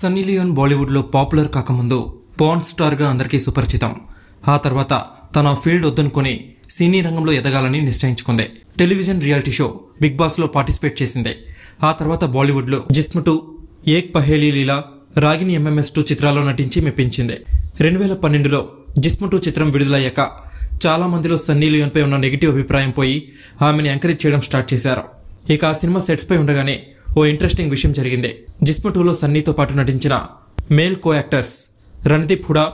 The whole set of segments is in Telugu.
సన్నీ లియోన్ బాలీవుడ్లో పాపులర్ కాకముందు పాన్ స్టార్గా అందరికీ సుపరిచితం ఆ తర్వాత తన ఫీల్డ్ వద్దనుకొని సినీ రంగంలో ఎదగాలని నిశ్చయించుకుంది టెలివిజన్ రియాలిటీ షో బిగ్ బాస్లో పార్టిసిపేట్ చేసింది ఆ తర్వాత బాలీవుడ్లో Jism two Ek Paheli Leela Ragini MMS two చిత్రాల్లో నటించి మెప్పించింది రెండు వేల పన్నెండులో జిస్మ్ టూ చిత్రం విడుదలయ్యాక చాలా మందిలో సన్నీ లియోన్పై ఉన్న నెగిటివ్ అభిప్రాయం పోయి ఆమెను ఎంకరేజ్ చేయడం స్టార్ట్ చేశారు ఇక ఆ సినిమా సెట్స్పై ఉండగానే ఓ ఇంట్రెస్టింగ్ విషయం జరిగింది టూలో సన్నీతో పాటు నటించిన male co actors Randeep Hooda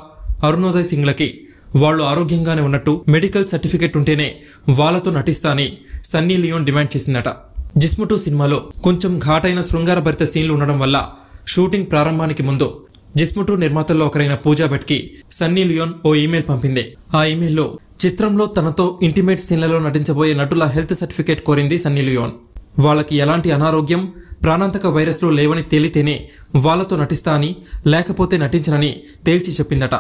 Arunoday సింగ్లకి వాళ్లు ఆరోగ్యంగానే ఉన్నట్టు మెడికల్ సర్టిఫికేట్ ఉంటేనే వాళ్లతో నటిస్తా అని సన్నీ లియోన్ డిమాండ్ చేసిందట టూ సినిమాలో కొంచెం ఘాటైన శృంగారభరిత సీన్లు ఉండడం వల్ల షూటింగ్ ప్రారంభానికి ముందు టూ నిర్మాతల్లో ఒకరైన పూజా భట్కి సన్నీ లియోన్ ఓ ఇమెయిల్ పంపింది ఆ ఇమెయిల్లో చిత్రంలో తనతో ఇంటిమేట్ సీన్లలో నటించబోయే నటుల హెల్త్ సర్టిఫికేట్ కోరింది సన్నీ లియోన్ వాళ్ళకి ఎలాంటి అనారోగ్యం ప్రాణాంతక వైరస్లు లేవని తేలితేనే వాళ్లతో నటిస్తా అని లేకపోతే నటించనని తేల్చి చెప్పిందట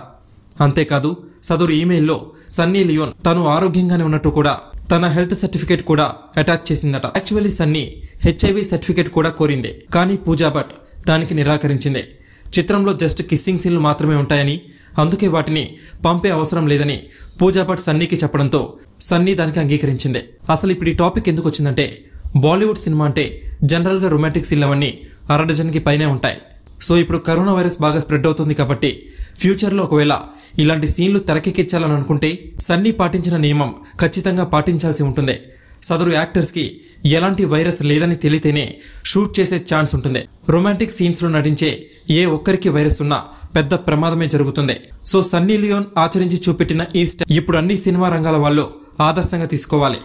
అంతేకాదు సదరు ఈమెయిల్లో సన్నీ లియోన్ తను ఆరోగ్యంగానే ఉన్నట్టు కూడా తన హెల్త్ సర్టిఫికేట్ కూడా అటాచ్ చేసిందట యాక్చువల్లీ సన్నీ హెచ్ఐవి సర్టిఫికేట్ కూడా కోరింది కానీ పూజా భట్ దానికి నిరాకరించింది చిత్రంలో జస్ట్ కిస్సింగ్ సీన్లు మాత్రమే ఉంటాయని అందుకే వాటిని పంపే అవసరం లేదని పూజా భట్ సన్నీకి చెప్పడంతో సన్నీ దానికి అంగీకరించింది అసలు ఇప్పుడు ఈ టాపిక్ ఎందుకు వచ్చిందంటే బాలీవుడ్ సినిమా అంటే జనరల్గా రొమాంటిక్ అర అరడజన్కి పైనే ఉంటాయి సో ఇప్పుడు కరోనా వైరస్ బాగా స్ప్రెడ్ అవుతుంది కాబట్టి ఫ్యూచర్లో ఒకవేళ ఇలాంటి సీన్లు తెరకెక్కించాలని అనుకుంటే సన్నీ పాటించిన నియమం ఖచ్చితంగా పాటించాల్సి ఉంటుంది సదరు యాక్టర్స్కి ఎలాంటి వైరస్ లేదని తెలితేనే షూట్ చేసే ఛాన్స్ ఉంటుంది రొమాంటిక్ సీన్స్లో నటించే ఏ ఒక్కరికి వైరస్ ఉన్నా పెద్ద ప్రమాదమే జరుగుతుంది సో సన్నీ లియోన్ ఆచరించి చూపెట్టిన ఈ స్టెప్ ఇప్పుడు అన్ని సినిమా రంగాల వాళ్ళు ఆదర్శంగా తీసుకోవాలి